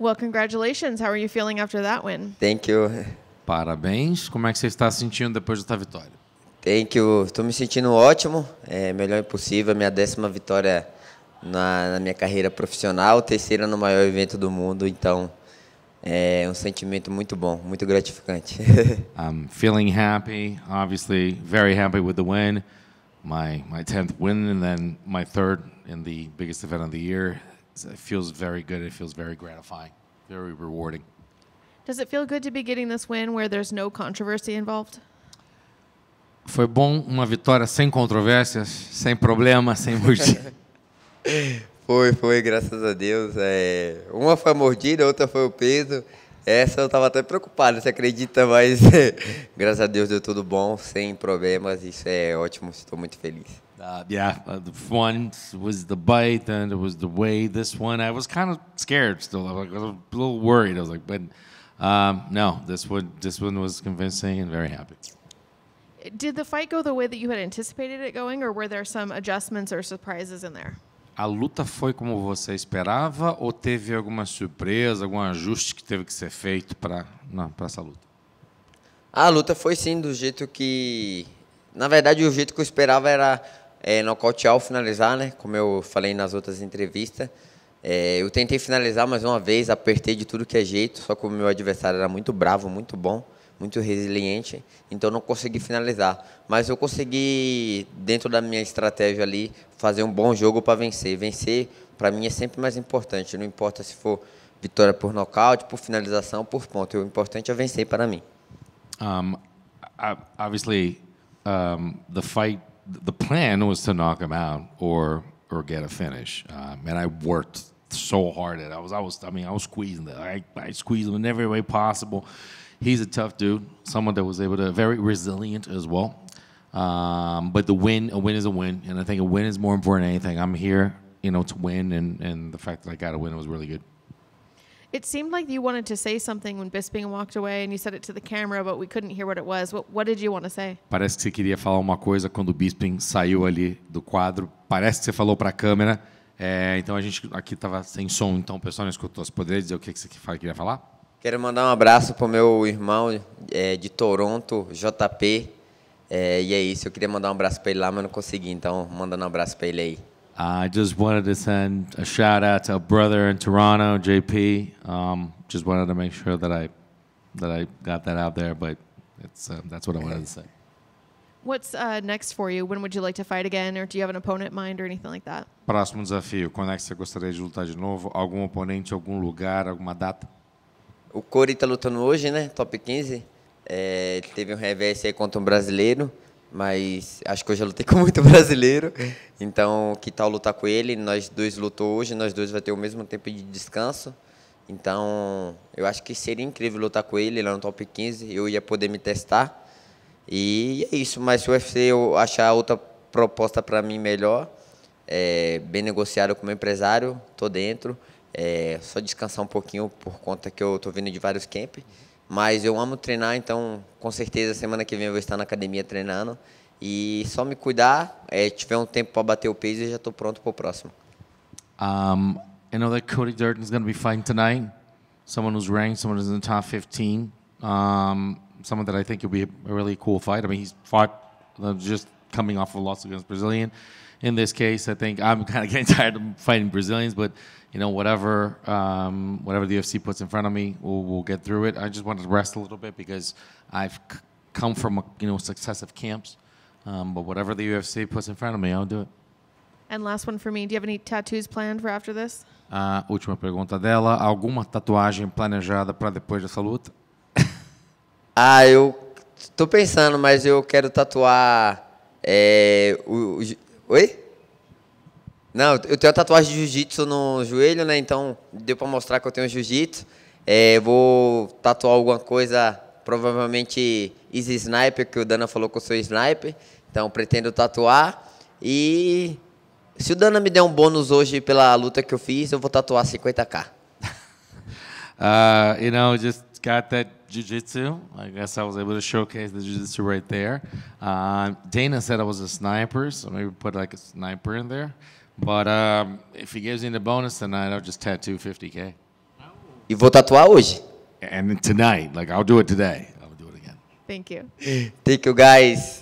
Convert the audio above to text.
Well, congratulations. How are you feeling after that win? Thank you. Parabéns. Como é que você está se sentindo depois da vitória? Thank you. Estou me sentindo ótimo. É melhor impossível. Minha décima vitória na, na minha carreira profissional, terceira no maior evento do mundo. Então, é um sentimento muito bom, muito gratificante. I'm feeling happy, obviously very happy with the win. My my 10 win and then my third in the biggest event of the year it feels very good. It feels very gratifying, very rewarding. Does it feel good to be getting this win where there's no controversy involved? Foi bom uma vitória sem controvérsias, sem problemas, sem mordida. foi, foi, graças a Deus. É, uma foi a mordida, outra foi o peso. Essa eu estava até preocupado, você acredita, mas graças a Deus deu tudo bom, sem problemas. Isso é ótimo, estou muito feliz. Uh, yeah, uh, the one was the bite, then it was the way. This one, I was kind of scared still. I was, like, I was a little worried. I was like, but um, no, this one, this one was convincing and very happy. Did the fight go the way that you had anticipated it going, or were there some adjustments or surprises in there? A luta foi como você esperava, ou teve alguma surpresa, algum ajuste que teve que ser feito para essa luta? A luta foi sim do jeito que. Na verdade, o jeito que eu esperava era é, nocautear ou finalizar, né? Como eu falei nas outras entrevistas. É, eu tentei finalizar mais uma vez, apertei de tudo que é jeito, só que o meu adversário era muito bravo, muito bom, muito resiliente, então não consegui finalizar. Mas eu consegui, dentro da minha estratégia ali, fazer um bom jogo para vencer. Vencer, para mim, é sempre mais importante, não importa se for vitória por nocaute, por finalização, por ponto. O importante é vencer para mim. Um, obviously, um, the fight the plan was to knock him out or or get a finish. Um, and I worked so hard at it. I was I was I mean I was squeezing that I, I squeezed him in every way possible. He's a tough dude, someone that was able to very resilient as well. Um, but the win a win is a win, and I think a win is more important than anything. I'm here, you know, to win, and and the fact that I got a win was really good. It seemed like you wanted to say something when Bisping walked away and you said it to the camera, but we couldn't hear what it was. What, what did you want to say? Parece que você queria falar uma coisa quando o Bisping saiu ali do quadro. Parece que você falou para a câmera. É, então a gente aqui estava sem som, então o pessoal não escutou. Você poderia dizer o que, você queria falar? Quero mandar um abraço para o meu irmão é, de Toronto, JP. É, e é isso, eu queria mandar um abraço para ele lá, mas não consegui, então mandando um abraço para ele aí. I just wanted to send a shout out to a brother in Toronto, JP. Um, just wanted to make sure that I that I got that out there, but it's uh, that's what I wanted to say. What's uh, next for you? When would you like to fight again, or do you have an opponent in mind, or anything like that? Próximo desafio. Quando é que você gostaria de lutar de novo? Algum oponente, algum lugar, alguma data? O Corey está lutando hoje, né? Top 15. É, teve um revés aí contra um brasileiro. mas acho que hoje eu lutei com muito brasileiro, então que tal lutar com ele? Nós dois lutou hoje, nós dois vai ter o mesmo tempo de descanso, então eu acho que seria incrível lutar com ele lá no top 15, eu ia poder me testar, e é isso, mas se o UFC eu achar outra proposta para mim melhor, é, bem negociado com o meu empresário, tô dentro, é, só descansar um pouquinho por conta que eu tô vindo de vários camps, mas eu amo treinar, então com certeza semana que vem eu vou estar na academia treinando. E só me cuidar, é, tiver um tempo para bater o peso e já estou pronto para o próximo. Um, I know that Cody Durden is going to be fighting tonight. Someone who's ranked, someone who's in the top 15. Um, someone that I think will be a really cool fight. I mean, he's fought uh, just coming off a loss against Brazilian. In this case, I think I'm kind of getting tired of fighting Brazilians, but you know, whatever um, whatever the UFC puts in front of me, we'll, we'll, get through it. I just wanted to rest a little bit because I've c- come from you know successive camps, um, but whatever the UFC puts in front of me, I'll do it. And last one for me. Do you have any tattoos planned for after this? A ah, última pergunta dela: alguma tatuagem planejada para depois dessa luta? ah, eu tô pensando, mas eu quero tatuar É, o, o, oi? Não, eu tenho a tatuagem de jiu-jitsu no joelho, né? Então deu para mostrar que eu tenho jiu-jitsu. É, vou tatuar alguma coisa, provavelmente Easy Sniper, que o Dana falou que eu sou sniper. Então pretendo tatuar. E se o Dana me der um bônus hoje pela luta que eu fiz, eu vou tatuar 50k. Uh, you know, just got that jiu-jitsu. I guess I was able to showcase the jiu-jitsu right there. Uh, Dana said I was a sniper, so maybe put like a sniper in there. But um, if he gives me the bonus tonight, I'll just tattoo 50k. E vou tatuar hoje. And tonight, like I'll do it today. I'll do it again. Thank you. Thank you guys.